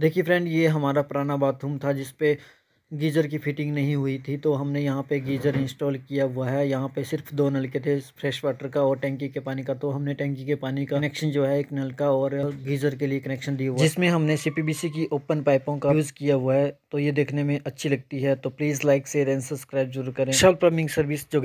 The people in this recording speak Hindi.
देखिए फ्रेंड ये हमारा पुराना बाथरूम था जिसपे गीज़र की फ़िटिंग नहीं हुई थी तो हमने यहाँ पे गीज़र इंस्टॉल किया हुआ है यहाँ पे सिर्फ दो नल के थे फ्रेश वाटर का और टैंकी के पानी का तो हमने टैंकी के पानी का कनेक्शन जो है एक नल का और गीज़र के लिए कनेक्शन दिया हुआ जिसमें हमने सीपीबीसी की ओपन पाइपों का यूज़ किया हुआ है तो ये देखने में अच्छी लगती है तो please like share and subscribe जरूर करें शॉल प्लम्बिंग सर्विस जो